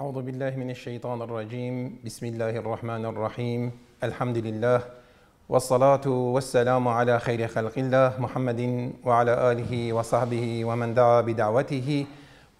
أعوذ بالله من الشيطان الرجيم بسم الله الرحمن الرحيم الحمد لله والصلاة والسلام على خير خلق الله محمد وعلى آله وصحبه ومن دعا بدعوته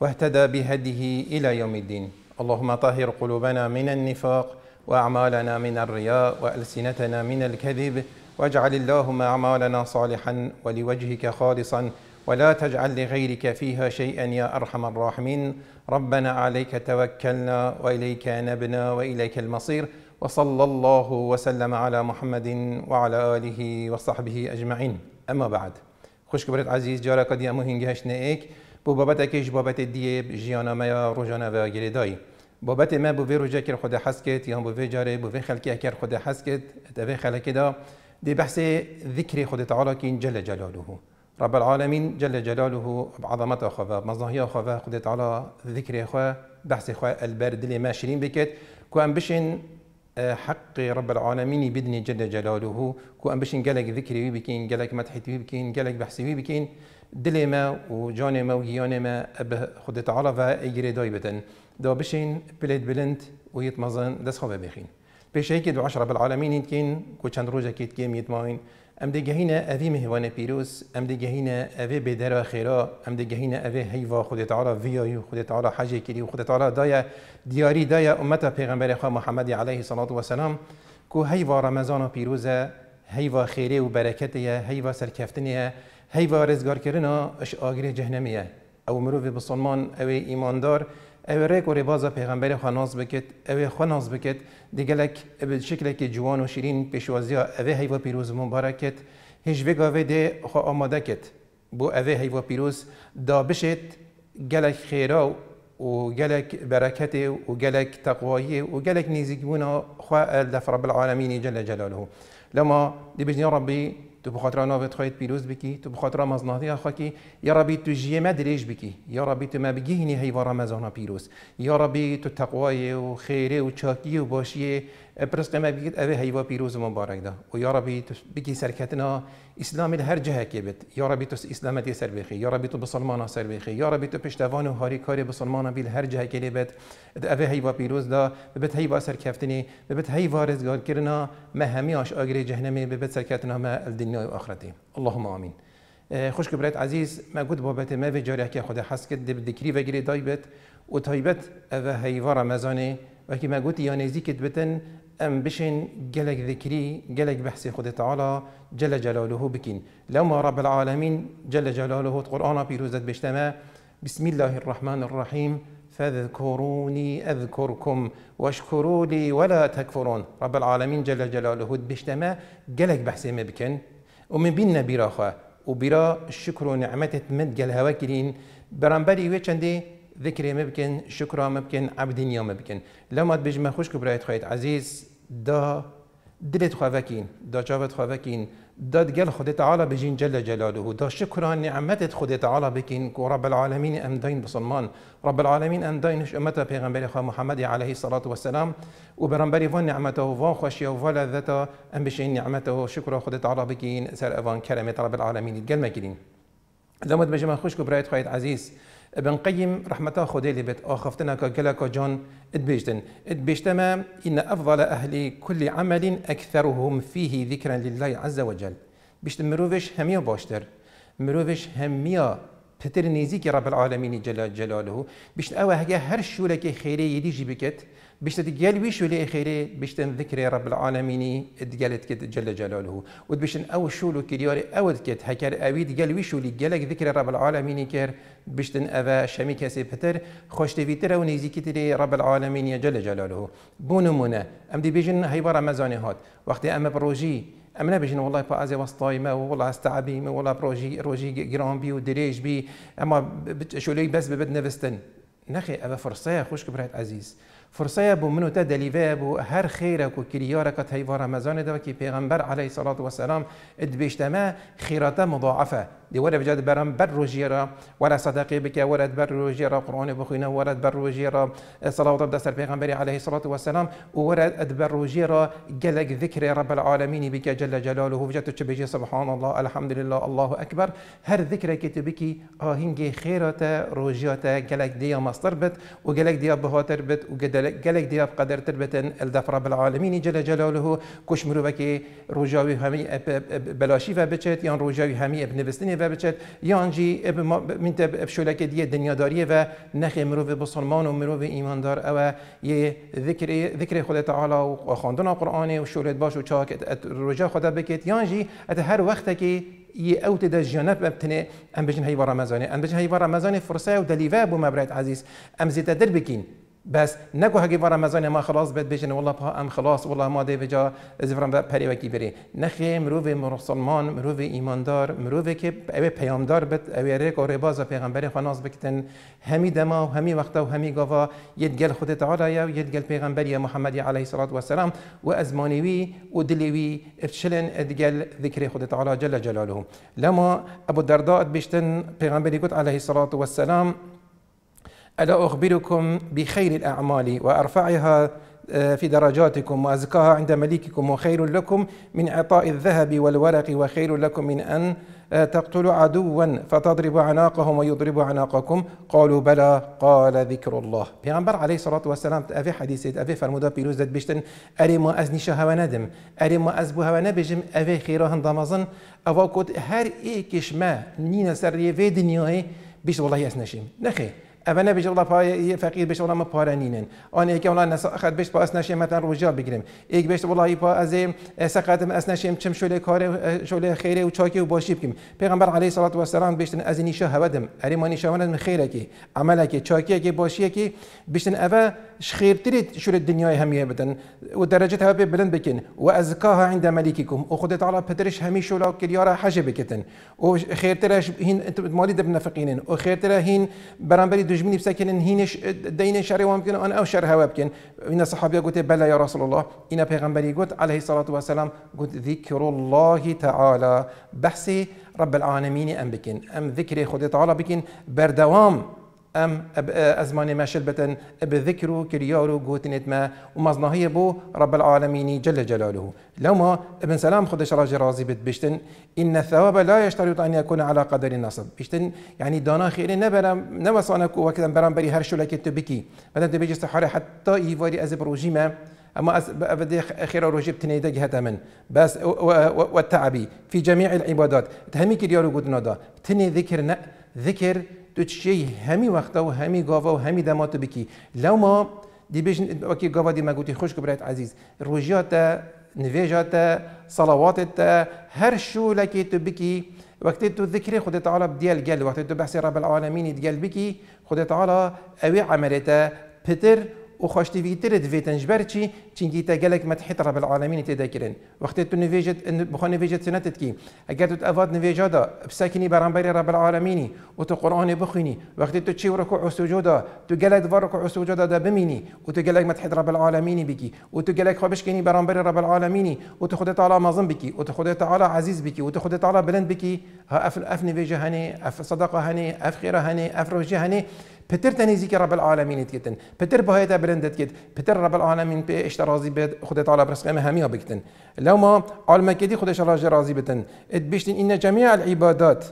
واهتدى بهديه إلى يوم الدين اللهم طهر قلوبنا من النفاق وأعمالنا من الرياء وألسنتنا من الكذب واجعل اللهم أعمالنا صالحا ولوجهك خالصا ولا تجعل لغيرك فيها شيئا يا ارحم الراحمين ربنا عليك توكلنا واليك نبنا واليك المصير وصلى الله وسلم على محمد وعلى اله وصحبه اجمعين اما بعد خوش كبرت عزيز جارا کدی امو جهشنا ايك بو بابت اکیش بابت دیب جيانا ميا رجانا و گریدایی بابت ما بو في رجا کر خدا حسكت يان بو في جاري بو في خلقيا اکر خدا حسكت اتا في خلقيا دي بحث ذکر خدا تعالى كين جل جلاله رب العالمين جل جلاله بعظمته خواه مظاهيه خواه قدرت على ذكر خواه بحث خواه البرد اللي ماشرين شرين بكت كو بشن آه، حق رب العالمين بدني جل جلاله كو بشن قالك ذكري بكين قالك مدحتي بكين قالك بحثي بكين دلما وجانما وهيانما أبه فا إجري دوي بتن دو بشين بلد بلنت ويتمزن دس خوفا بخين بيش دو عشر رب العالمين كو چند روجة كيت كيم يتماين ئەم دەگەهینە ئەوی مهوانە پیرۆز ام دەگەهینە ئەوێ بێدەرا خێرا ئەم دەگەهینە ئەوێ هەیوا خودێتعاە ڤایی و خودێتعاە حەجێکیری و خودێتعاە دایە دیاری دایە پیغمبر پێغمبەرێخوا محمد عليه سڵات والسلام کو هەیوا رمضان و پیرۆزە هەیوا خێرێ و بەرەکەتەیە هەیوا رزگار هەیوا اش ئەش ئاگرێ او ئەو مرۆڤ بسڵمان ئەوێ ئیماندار او ریک بازا ربازا پیغمبر خاناز بکت او خاناز بکت دیگلک به شکلک جوان و شیرین پیشوازی ها او هیوا پیروز مبارکت هیچ وگا و ده خو آماده کت بو او هیوا پیروز دا بشت گلک خیرا و گلک برکت و گلک تقوایی و گلک نیزگمون خواه لف رب العالمین جل جلاله لما دبجن ربي تو بخاطر آن آبت خواهید پیروز بکی تو بخاطر مزناتی خواهی یا ربی تو جیه مدریج بکی یا ربی تو مبگیهنی هیوار رمضان پیروز یا ربی تو تقوای و خیره و چاکی و باشیه برزنما بگید اوه هیوا پیروز و مبارک ده و یا ربی تو بگی سرکتنا اسلام هر جهه که بید یا ربی تو اسلامت سر بخی یا ربی تو بسلمانا سر بخی یا ربی تو پشتوان و هاری کاری بسلمانا بیل هر جهه که بید اوه هیوا پیروز ده ببت هیوا سرکفتنی ببت هیوا رزگار کرنا ما همی آش آگری جهنمی ببت سرکتنا ما الدنیا و آخرتی اللهم آمین اه، خوش برات عزیز ما قد بابت ما في جاري حكي خدا حس كد بذكري وغيري دايبت وتايبت أفا هيفا رمزاني وكي ما قلت يا نزيك بتن ام بشن جلك ambition gelek zikri, gelek behsi Xudê Teala Celle Celaluhu bikin. Lema Rabbel Alemin Celle Celaluhu بشتما بسم الله الرحمن الرحيم فاذكروني أذكركم واشكروا لي ولا تكفرون رب العالمين جل جلاله بشتما جلك بحسي ما مبكن ومن بيننا براخة وبرا الشكر ونعمة تمد جل هواكلين برامبري ويتشندي ذكر مبكن شكرا مبكن عبد يوم مبكن لما تبجم خوشك برايت خيط عزيز دا دلت خواهکین دا جاوت خواهکین دا دگل خود تعالی بجین جل جلاله دا شکران نعمت خود تعالی بکین کو رب العالمین ام دین بسلمان رب العالمین ام دینش امتا پیغمبر خواه محمد علیه الصلاة والسلام و برنبری وان نعمته وان خوشی و وان لذتا ام بشین نعمته شکر خود تعالی بکین سر اوان کرمت رب العالمین دگل مکرین دمت بجما خوشكو برايت خويت عزيز ابن قيم رحمة الله خدي لي بيت أخفتنا كجلك جون اتبيجتن اتبيجتما إن أفضل أهل كل عمل أكثرهم فيه ذكرا لله عز وجل بيشت مروفش هميا باشتر مروفش هميا بتر نيزيك رب العالمين جل جلاله بيشت أوا هجا هر شو لك خيري يدي جيبكت بشت دقيال ويش ولي خيري بشتن ذكري رب العالمين دقالت كت جل جلاله ودبشن او شولو كدياري او كت هكر اوي دقال ويش ولي قالك ذكري رب العالمين كير بشتن افا شمي كاسي بتر خوش تفيتر او نيزيكي رب العالمين جل جلاله بونمونا ام دي بيجن هيبا مزاني هات وقت اما بروجي امنا بجن والله ازي وسطاي ما والله استعبي ما والله بروجي روجي جرام بي ودريج بي اما شو لي بس ببدنا بستن نخي ابا فرصه خوش كبرت عزيز فرسه بو منو تا دلیوه بو هر خیره کو کلیار کت هیوار رمضان دو که پیغمبر علیه الصلاة والسلام ادبیشتما خیراته مضاعفه دي بجد برم بر جيرا ولا صدقي بك ورد بر جيرا قرآن بخينا ورد بر جيرا صلاة رب دسر بيغمبري عليه الصلاة والسلام ورد بر جيرا قلق ذكر رب العالمين بك جل جلاله بجد تشبيجي سبحان الله الحمد لله الله أكبر هر ذكر كتبك آهنجي خيرتا روجياتا قلق ديا مصدر بت وقلق ديا بها تربت وقلق ديا بقدر تربت الدف رب العالمين جل جلاله كشمرو بكي رجاوي همي بلاشيفة بچت يعني رجاوي همي بنفستني و بچت یانجی اب منت اب بشولک دیه دنیاداریه و نخ به بسلمان و به ایمان دار او یه ذکر ذکر خدا تعالی و خواندن قرآن و شولت باش و چاک رجا خدا بکت یانجی ات هر وقت که ي اوت د جنب ابتني ام بجن هي رمضان ام بجن هي رمضان فرصه و ودليفه بو مبرت عزیز ام زیت در بکین بس نگو هگی وارا مزان ما خلاص بد بشن والله پا ام خلاص والله ما دی بجا از فرام پری وکی بری نخی مروف مسلمان مروف ایماندار مروف که او پیامدار بد او ریک و رباز پیغمبر خناس بکتن همی دما و همی وقتا و همی گوا ید گل خود تعالی یا ید گل پیغمبر یا محمد علیه الصلاه و سلام و ازمانوی و دلیوی افشلن گل ذکر خود تعالی جل جلاله لما ابو درداد بشتن پیغمبری گفت علیه الصلاه و سلام ألا أخبركم بخير الأعمال وأرفعها آه، في درجاتكم وأزكاها عند مليككم وخير لكم من عطاء الذهب والورق وخير لكم من أن آه، تقتلوا عدوا فتضرب عناقهم ويضرب عناقكم قالوا بلى قال ذكر الله پیغمبر عليه الصلاة والسلام اوی حدیثت أفي فرمودا پیروز داد بشتن أري ما از شها هوا ندم ما از بو هوا نبجم اوی خیره او کد هر إيكش ما نينا سر وی دنیای بيش والله يسنشيم نشیم اوه نه بیشتر پای فقیر بیشتر ما پاره نینن آن که نس خد بیشتر باس نشیم مثلا جاب بگیریم یک بیشتر والله پا از سقدم از نشیم چم شله کار شله خیره و چاکی و باشی بکیم پیغمبر علیه الله و سلام بیشتر از نیشه هودم اری ما نیشه من خیره کی عمله کی چاکی کی باشی کی بیشتر اوه شخیرتری شور دنیای همیه بدن و درجه ها بلند بکن و از ازکاها عند ملککم و خودت علی پدرش همیشه ولا کلیارا حجه بکتن و خیرترش هین مالی دبن فقینن و خیرتره هین برانبری بجمني بسكن هين دين شري وامكن أن أو شر شرها وابكن إن الصحابة قلت بلى يا رسول الله إن بيغمبري قلت عليه الصلاة والسلام قلت ذكر الله تعالى بحثي رب العالمين أم بكن أم ذكر خدي تعالى بكن بردوام ام ازمان ازمانه ما شلبتن بذكرو كريارو قوتنت ما ومزناهي بو رب العالمين جل جلاله لو ما ابن سلام خدش راجي راضي بت بشتن ان الثواب لا يشترط ان يكون على قدر النصب بشتن يعني دانا خير نبرا نوصانك وكذا برام بري هر لك تبكي بدنا تبيجي الصحراء حتى يفاري ازب روجيما اما بدي خير روجي تنيدق هتا من بس والتعبي في جميع العبادات تهمي كريارو قوتنا دا تني ذكرنا ذكر تو چی همی وقتا و همی گاوا و همی دمات بکی لو ما دی بیشن اوکی گاوا دی مگوتی خوش گبرت عزیز روجیات نویجات صلوات هر شو لکی تو بکی وقت تو ذکر خود تعالی بدیل گل وقت تو بحث رب العالمين ديال بکی خود تعالی اوی عملته پتر و خوشتی ویتر وخوشتي ترد في تنجبرتشي تنجي تاقالك ما تحيط رب تی دکرین وقتی تو نویجت نفيجت نویجت نفيجت کی اگر تو افاد نفيجادا بساكني برامبري رب و تو قرآن بخيني وقتی تو چی تشي ركوع سجودا تو قالك دفار ركوع سجودا دا بمینی بميني وتو قالك ما تحيط رب العالمين بكي وتو قالك خبشكني برامبري رب العالمين وتو مظن بکی و تو وتو خدي عزیز بکی و تو خدي تعالى بلند بکی ها اف اف نفيجا هني اف صدقه هنی اف خيره هنی اف رجه هنی پتر تنیزی که رب العالمین کتن پتر بهای تا ات کت پتر رب العالمین به اشت راضی به خود تعالی برسقم ها بکتن لو ما عالم کدی خودش راضی بتن ات بیشتن این جميع العبادات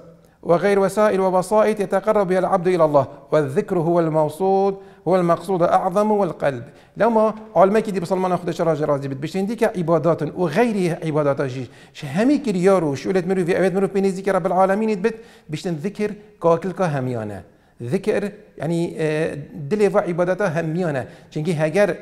وغير وسائل ووسائط يتقرب بها العبد الى الله والذكر هو الموصود هو المقصود اعظم والقلب لما علمك دي بسلمان خدش راجي راضي بت بشين عبادات وغير عبادات جي شهمي كريارو شولت مرو في اوت مرو بيني ذكر رب العالمين بت بشتن ذكر كاكلكا هميانه ذکر یعنی اه، دل و عبادت ها همیانه چنگی هگر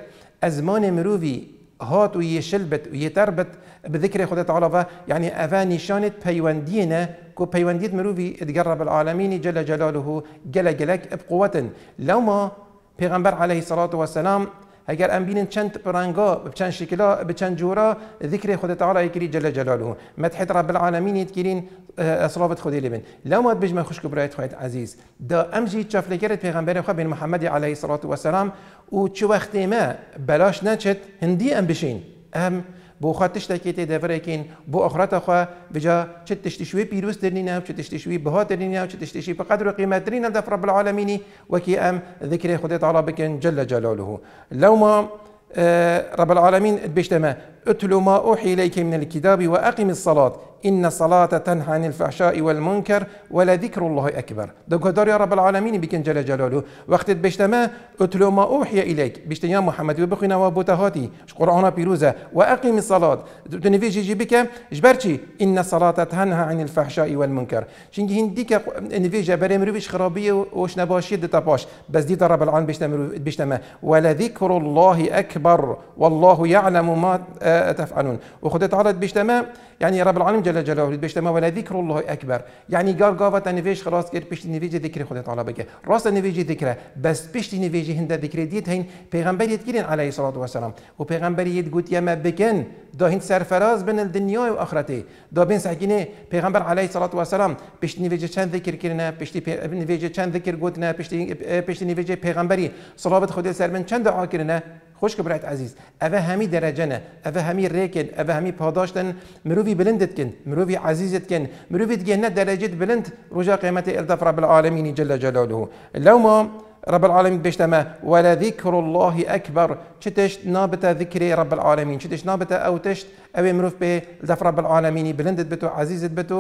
ازمان مروفي هات و یه شلبت و یه تربت به ذکر خدا تعالی و یعنی اوه نشانت پیوندینه کو پیوندیت مروی ادگر رب العالمین جل جلاله جل جلک اب قوتن لو ما پیغمبر علیه الصلاة والسلام اگر ام بینن چند پرنگا چند شکلا به چند جورا ذکر خود تعالی کری جل جلاله مدح رب العالمین کرین اصلابت اه، خودی لبن لو لما بجما خوش کو برایت خود عزیز دا ام جی چفلگرت پیغمبر خو بین محمد علیه الصلاه و السلام او چه وقت ما بلاش نچت هندی ام بشین ام بو بو خاطش تکیت کن آخرت خوا تشتێکێتێ دەڤێکین بۆ ئەخرەتەخوا بجا چ تشتیشوی پیرروست دەرنینە چ تشتیشوی بەها و چ تشتیشی بەقدر قیمەترینە دەفرە و کی ام ذکر خودێت ئاڵا بکەن جل جلاله جەلالوه لەوما اه، رب العالمین بشتمە اتل ما أوحي إليك من الكتاب وأقم الصلاة إن الصلاة تنهى عن الفحشاء والمنكر ولذكر الله أكبر دكتور يا رب العالمين بكن جل جلاله وقت بشتما اتل ما أوحي إليك بشتيا يا محمد وبقنا وبوتهاتي قرآن بيروزة وأقم الصلاة تنفي جي بك جبرتي إن الصلاة تنهى عن الفحشاء والمنكر شنجي هنديك نفي جبري مرويش خرابية وش نباشيد باش بس دي رب العالمين بشتما ولا ذكر الله أكبر والله يعلم ما تفعلون وخدت عرض باش تمام یعنی رب العالم جل جلاله بهش ما ولا ذکر الله اکبر یعنی گار گاوت تنویش خلاص کرد پیش نویج ذکر خدا تعالی بگه راست نویج ذکر بس پیش نویج هند ذکر دیت هین پیغمبر یت گیرین علیه الصلاه و السلام و پیغمبر یت گوت یما بکن دا هین سرفراز بن دنیا و آخرته دا بین سکینه پیغمبر علیه الصلاه و السلام پیش نویج چند ذکر کرنا پشت نویج چند ذکر گوت نه پیش پیش نویج پیغمبری صلوات خدا سر من چند دعا کرنا خوش که برایت عزیز اوه همی درجه نه اوه همی ریکن اوه همی پاداشتن مروی مروفي بلندت كن مروفي عزيزت كن مروفي تجهنا درجة بلند رجاء قيمة إرداف رب العالمين جل جلاله لو ما رب العالمين بيشتما ولا ذكر الله اكبر تشتش نابت ذكر رب العالمين تشتش نابت او تشت او مروف به لف رب العالمين بلندت بتو عزيزت بتو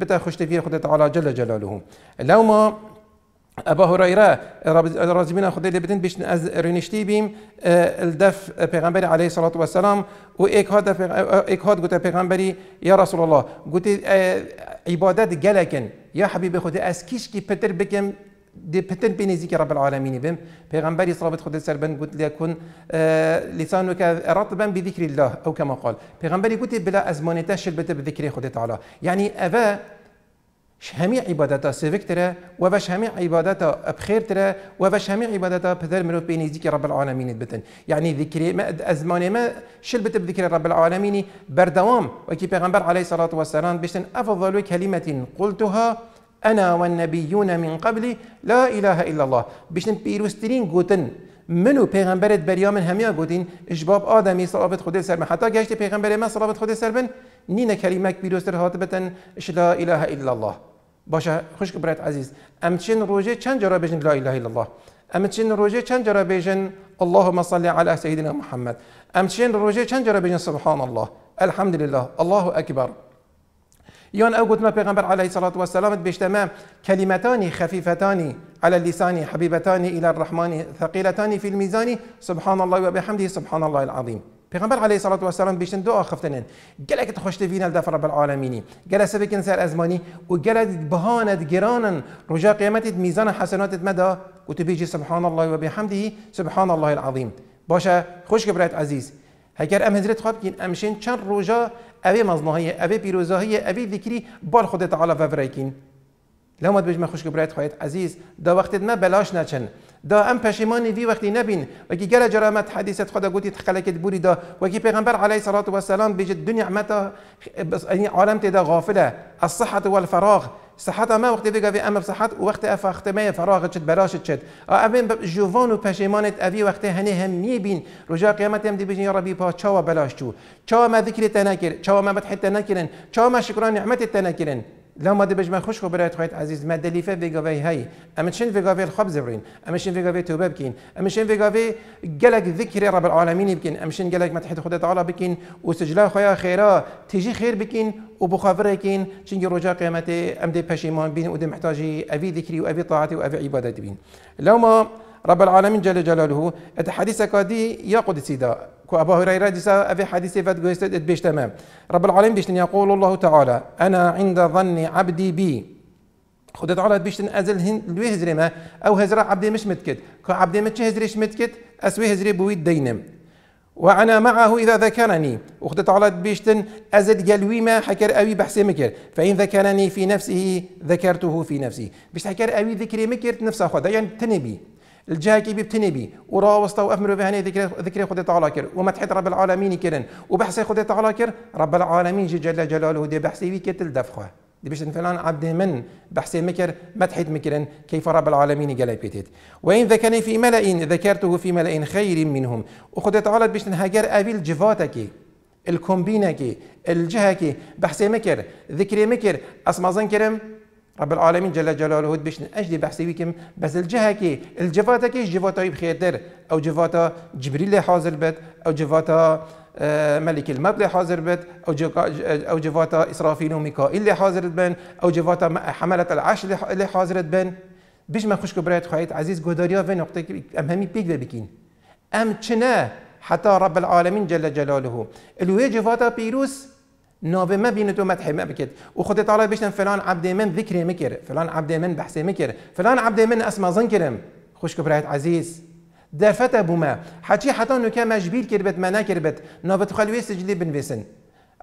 بتا, خشت فيه خدت على جل جلاله لو ما ابا ئەبا هۆرایرا ڕازبیە خدای دەبن بشتن از ڕێنیشتی بيم الدف پێغمبەری عليه الصلاه والسلام و ئێکهات گوتە پێغمبەری يا رسول الله گوتی عیبادەت يا حبيبي حەبی بخودی كيش كي پتر دي پتر بنزیکی رب العالمين بم پیغمبری صلاة خود سر بن گوت لیکن لسانك رطبا بذكر الله او كما قال پیغمبری گوت بلا ازمانه تشل بذكر خود تعالی يعني أبا شهمی عبادتا سیوک تره و به شهمی عبادتا بخیر تره و به شهمی عبادتا پدر مرو بینیزی ذکر رب العالمین بتن یعنی ذکر ما ازمان ما شل بتب ذکر رب العالمین دوام و کی پیغمبر علیه الصلاة والسلام بشتن افضل کلمة قلتها انا والنبيون من قبلی لا اله الا الله بشتن پیروسترین گوتن منو پیغمبرت بریامن همیا گودین اجباب آدمی صلابت خود سر من حتی گشت پیغمبر من صلابت خود سر بن نینه کلمک بیروستر هاتبتن اش لا اله الا الله باشه خوش برات عزیز ام چن روزه چند جرا بجن لا اله الا الله ام چن روزه چند جرا بجن اللهم صل على سيدنا محمد ام چن روزه چند جرا بجن سبحان الله الحمد لله الله اكبر یان او گوتنا پیغمبر علیه صلات و سلامت بشتما کلمتانی خفیفتانی على اللسان حبیبتانی الى الرحمن ثقیلتانی في المیزانی سبحان الله و بحمده سبحان الله العظيم پیغمبر علیه الصلاه و السلام بیشتن دو آخفتنن گلک تخشت وین دف رب العالمینی گل سبکن سر ازمانی و گل بهانت گرانن رجا قیامت میزان حسناتت مدا و تو سبحان الله و بحمده سبحان الله العظيم باشه خوش برات عزیز هەگەر ام هزرت خواب بکەین ئەمشێن چەند ڕۆژە ئەوێ مەزنەهەیە ئەوێ پیرۆزەهەیە ئەوێ دیکری بار خودێت علا بەڤڕێکین لەمەد بژمە خوشک برایت خۆیت عزیز دا وەختت ما بلاش نەچن دا ام پەشیمانی وی وەختی نەبین وەکی گەرە جرامت حەدیثت خدا گوتی تخەلەکەت بوری دا وەکی پیغمبر علی صلوات و سلام بێجت دنیا عمەتە عالم تێدا غافلە الصحة والفراغ صحت ما وقتی بگه وی امر صحت و وقت افاختمه فراغت شد براشت شد اوین جوان و پشیمانت أبي وقتی هنه هم میبین رجا قیامت هم دی بجین یا ربی پا بلاش چو چاوا ما ذکر تنکر تشاوى ما مدح تنکرن تشاوى ما شکران نعمت تنکرن لا ما دبج ما خوش برات خويت عزيز ما دليفه في غاوي هاي اما شن غاوي الخبز برين اما شن غاوي توبه بكين اما شن غاوي قالك ذكر رب العالمين بكين اما شن قالك ما تحد خدات على بكين وسجلا خويا خيرا تيجي خير بكين وبخافر كين شن رجا قيامتي ام دي باشيمون بين ودي محتاجي ابي ذكري وابي طاعتي وابي عبادتي بين لو ما رب العالمين جل جلاله ات حدیث كادي يا قدسي دا كو أبا هريرة ديسا أبي حديثي فات بيش تمام رب العالمين بيشتن يقول الله تعالى أنا عند ظن عبدي بي خد تعالى بيشتن أزل هن لوي هزرمة أو هزر عبدي مش متكت كو عبدي مش هزريش متكت أسوي هزري بوي دينم وأنا معه إذا ذكرني وخد تعالى بيشتن أزد قلوي ما حكر أوي بحسي مكر فإن ذكرني في نفسه ذكرته في نفسي بيش حكر أوي ذكري مكر نفسه خد يعني تنبي الجهه كي بي ورا وامر به هني ذكري ذكري خدي تعالى كر ومدحت رب العالمين كرن وبحثي خدي تعالى كر رب العالمين جل, جل جلاله دي بحثي بي كتل دفخه دي بيش فلان عبد من بحثي مكر مدحت مكرن كيف رب العالمين قال بيتيت وان ذكرني في ملأ ذكرته في ملأ خير منهم وخدي تعالى بيش نهاجر ابي الجفاتك الكومبينك الجهكي بحثي مكر ذكري مكر اسمع زنكرم رب العالمين جل جلاله هود بشن اجلی بحثي بكم بس الجهه كي الجواتا کی جواتا بخيتر او جفاتا جبريل حاضر بيت او جفاتا آه، ملك الموت حاضر بيت او آه، او جواتا اسرافيل وميكائيل حاضر بن او جفاتا حمله العرش حاضر بن بيش ما خوش كبرات خايت عزيز قداريا في نقطه أهمي بيك بكين ام تشنا حتى رب العالمين جل جلاله الوي جفاتا بيروس ناو ما بين تو مدح ما بکد وخذ خود باش فلان عبد من ذکر مكر فلان عبد من بحث مكر فلان عبد من اسما زن کرم خوش کبرایت عزیز در فتا بوما حتى انه نکه مجبیل كربت منا کربت ناو تخلوی سجلی بنویسن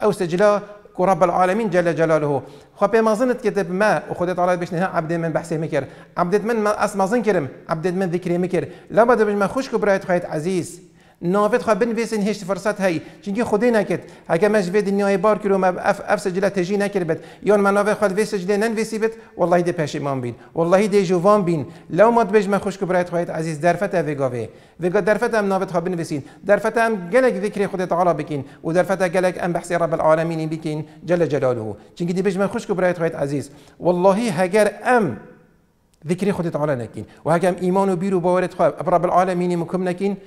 او سجلا كرب العالمين جل جلاله خو ما ظنت كتب ما وخد تعالى باش نها عبد من بحثي مكر عبد من ما اسمع ظن عبد من ذكري مكر لا بد ما خوش كبرات خيت عزيز نافت خو بن ویسن هشت فرصت هایی چونکی خودی نکت اگه مش وی دنیای بار کرد ما اف اف سجله تجی نکرد بد یان ما نافت خو ویس سجله نن ویسی بد والله دی پشیمان بین والله دی جوان بین لو ما بج ما خوش برایت خواهید عزیز درفت وی گاوه وی درفت هم نافت خو بن ویسین درفت هم گلک ذکر خود تعالی بکین و درفت گلک ام بحث رب العالمین بکین جل جلاله چونکی دی بج ما خوش برایت خواهید عزیز والله هگر ام ذكري خدت و نكين ایمان و بیرو باورت خاب رب العالمين مکم نكين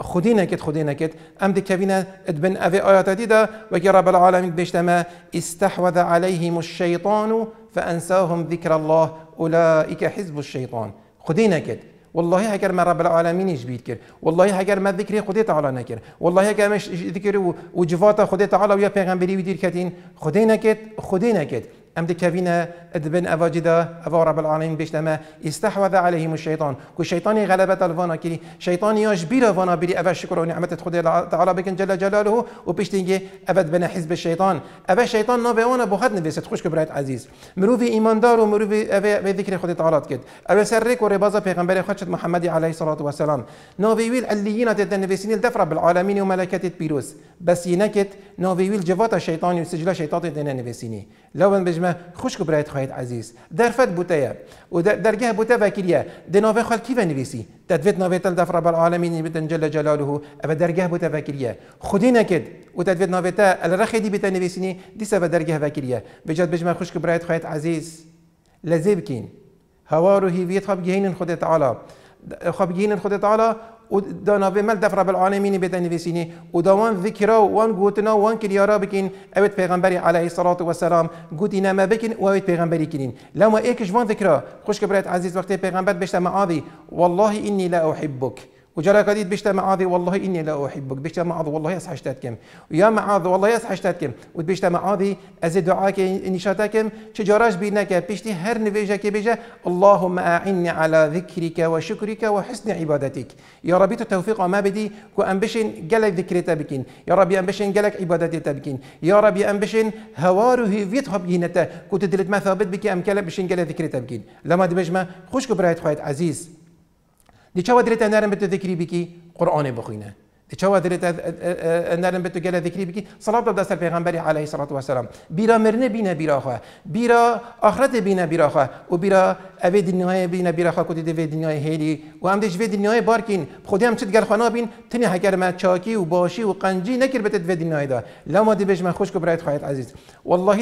خودينا كت خودينا كت أم دي كابينة ادبن أفي آيات ديدا رب العالمين بيشتما استحوذ عليهم الشيطان فأنساهم ذكر الله أولئك حزب الشيطان خودينا كت والله هكر ما رب العالمين ايش كير والله هكر ما ذكري خدي على نكر والله هكر مش ذكري وجفاته خدي على ويا بيغمبري ويدير كاتين خدينا كت خدينا كت ام دكافينا ادبن افاجدا افا رب العالمين بيشتما استحوذ عليهم الشيطان كو شيطان غلبت الفانا كي شيطان ياش بيرا فانا بيري افا شكر ونعمة خدي تعالى بك جل جلاله وبيشتنجي ابد بنا حزب الشيطان افا شيطان نابي وانا بوخد نفس خوش كبرايت عزيز مروفي ايمان دار ومروفي افا ذكر خدي تعالى كد اوا سرك وربازا پیغمبر خدشت محمد عليه الصلاة والسلام نابي ويل عليين تدنبسين الدف رب العالمين وملكة بيروس بس ينكت نابي ويل جفات الشيطان وسجل شيطان تدنبسيني لو بجما خوش کو برایت خواهید عزیز در ودرجه بوتا و بوتا فاكيليا دي نوفي خوال كيف تدویت تدفت تل دفر رب العالمین بتن جل جلاله ابا درجه بوتا فاكيليا خدينا كد وتدفت نوفي تا الرخي دي بتا نفيسيني دي سبا درجه فاكيليا بجد بجما خوشك برايت خويت عزيز لازم كين هوارو هي فيت خب جهين خود تعالی خب جهين خود تعالی و دا ناوی مل دف رب العالمین بیت نویسینی و دا وان ذکرا وان گوتنا و وان کلیارا بکین اوید پیغمبری علیه الصلاة والسلام گوتی نما بکین و اوید پیغمبری کنین لما ایکش وان ذکرا خوش که برایت عزیز وقتی پیغمبر بشتا معاوی والله انی لا احبک وجرى قديد بشتا معاذي والله اني لا احبك بشتا معاذ والله اشتاتكم ويا معاذ والله اشتاتكم وبيشتا معاذي از دعاك شاتكم شجراش بينك بشتي هر نفيجك بيجا اللهم اعني على ذكرك وشكرك وحسن عبادتك يا ربي توفيق ما بدي كو امبشن قلك ذكري تبكين يا ربي امبشن قلك عبادتي تبكين يا ربي امبشن هوار هيفيت هب كنت دلت ما ثابت بك ام كلا بشن قلك ذكري تبكين لما دبجما خوش كبرات خويت عزيز دیگه چه باید نرم به ذکری بیکی قرآن بخوینه چه درێت ئەندارم بێت و گەلە ذکری بکی داد دست پیغمبری علیه عليه و سلام بیرا مرنە بیرا بیراخوا بیرا ئاخرەتە بیرا خواه و بیرا دنیای دنیاە بیرا خواه کودی دید دنیای هیلی و ئەم دەش وێ دنیای بارکین خودیان چت گەرخوانا بین تنی ما چاکی و باشی و نکر نەکرد دید دا لا مادی بیش من خوشک و برایت خواهیت عزیز والله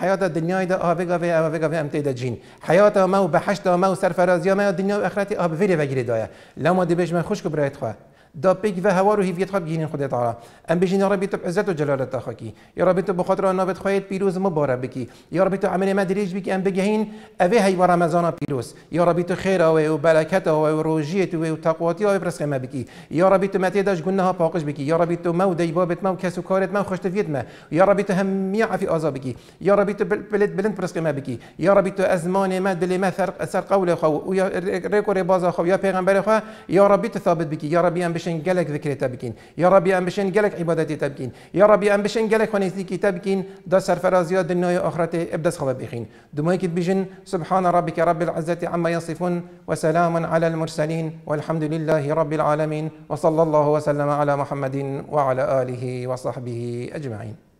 حیات دنیای حیاتە آبیگا و آبیگا امتی امتداد جین حیات ما و بەحشتا ما و سەرفەرازیامە دنیا و ئەخرەتی ئابفێری بەگیری دایە لەما دەبێژ من خوشک برایت دا بيك فهوار وهي هيفيت تخب جينين خدي تعالى ام بيجين يا ربي تب عزت جلاله تاخكي يا ربي تب خاطر انا خايت بيروز مبارك بك يا ربي تو عمل ما دريج بك ام بجهين ابي هي رمضان بيروز يا ربي تو خير او وبركته تقواتي وتقواتي برسك ما بك يا ربي تو متي داش قلناها باقش بك يا ربي تو دي بابت ما كسو كارت ما خشت فيت ما يا ربي تو هميع في بك يا ربي تو بلد بلند برسك ما بك يا ربي تو ازمان ما دلي ما سرق سرق قول خو ويا ريكوري بازا خو يا پیغمبر خو يا ربي تو ثابت بك يا ربي ام بشن جلك ذكر تابكين يا ربي أم بشن جلك عبادتي تبكين يا ربي أم بشن جلك ونسي كتابكين دا سرفرازيا دنيا اخرى ابدا خبر بخين دمويك بجن سبحان ربك رب العزة عما يصفون وسلام على المرسلين والحمد لله رب العالمين وصلى الله وسلم على محمد وعلى آله وصحبه أجمعين